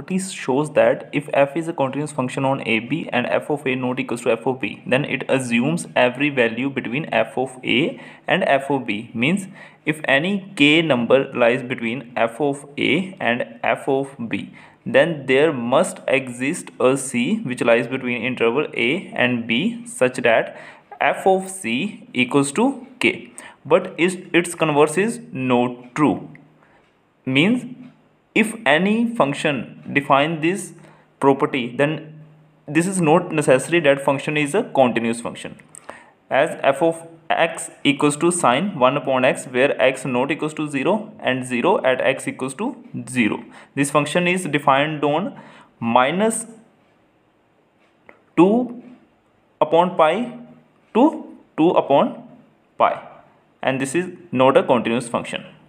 property shows that if f is a continuous function on ab and f of a not equals to f of b then it assumes every value between f of a and f of b means if any k number lies between f of a and f of b then there must exist a c which lies between interval a and b such that f of c equals to k but its converse is not true means if any function define this property then this is not necessary that function is a continuous function as f of x equals to sine 1 upon x where x not equals to 0 and 0 at x equals to 0 this function is defined on minus 2 upon pi to 2 upon pi and this is not a continuous function